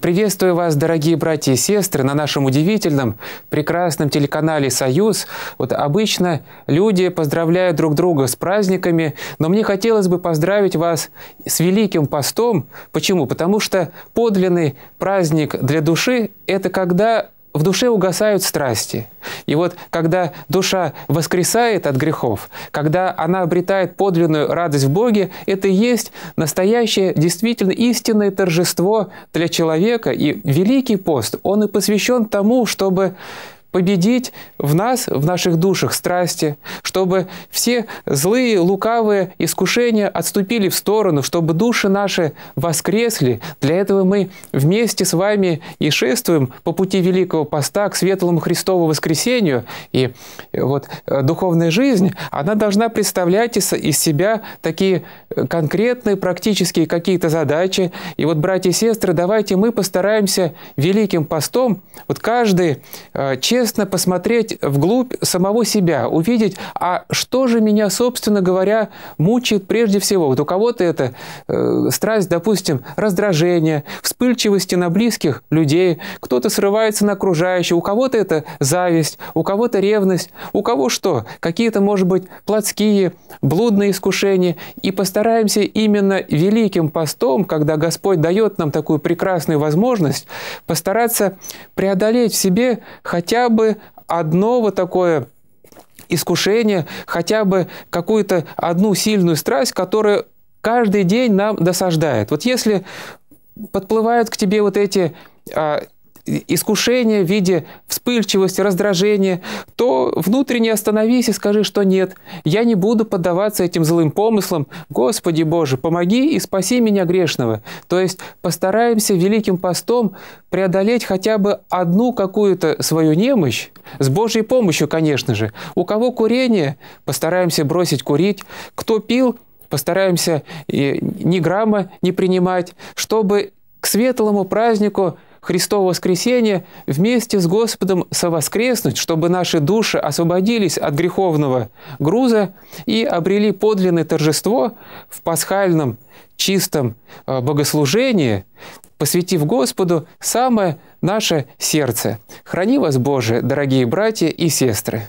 Приветствую вас, дорогие братья и сестры, на нашем удивительном, прекрасном телеканале «Союз». Вот обычно люди поздравляют друг друга с праздниками, но мне хотелось бы поздравить вас с Великим постом. Почему? Потому что подлинный праздник для души – это когда в душе угасают страсти. И вот когда душа воскресает от грехов, когда она обретает подлинную радость в Боге, это и есть настоящее, действительно истинное торжество для человека. И Великий пост, он и посвящен тому, чтобы победить в нас, в наших душах страсти, чтобы все злые, лукавые искушения отступили в сторону, чтобы души наши воскресли. Для этого мы вместе с вами и шествуем по пути Великого Поста к Светлому Христову воскресению. И э, вот э, духовная жизнь, она должна представлять из, из себя такие э, конкретные практические какие-то задачи. И вот, братья и сестры, давайте мы постараемся Великим Постом, вот каждый э, честный соответственно, посмотреть вглубь самого себя, увидеть, а что же меня, собственно говоря, мучает прежде всего. Вот у кого-то это э, страсть, допустим, раздражение, вспыльчивости на близких людей, кто-то срывается на окружающих, у кого-то это зависть, у кого-то ревность, у кого что, какие-то, может быть, плотские, блудные искушения. И постараемся именно великим постом, когда Господь дает нам такую прекрасную возможность, постараться преодолеть в себе хотя бы бы одно вот такое искушение, хотя бы какую-то одну сильную страсть, которая каждый день нам досаждает. Вот если подплывают к тебе вот эти а, искушение в виде вспыльчивости, раздражения, то внутренне остановись и скажи, что нет, я не буду поддаваться этим злым помыслам. Господи Боже, помоги и спаси меня грешного. То есть постараемся великим постом преодолеть хотя бы одну какую-то свою немощь, с Божьей помощью, конечно же. У кого курение, постараемся бросить курить. Кто пил, постараемся ни грамма не принимать, чтобы к светлому празднику – Христово воскресение вместе с Господом совоскреснуть, чтобы наши души освободились от греховного груза и обрели подлинное торжество в пасхальном чистом э, богослужении, посвятив Господу самое наше сердце. Храни вас, Боже, дорогие братья и сестры!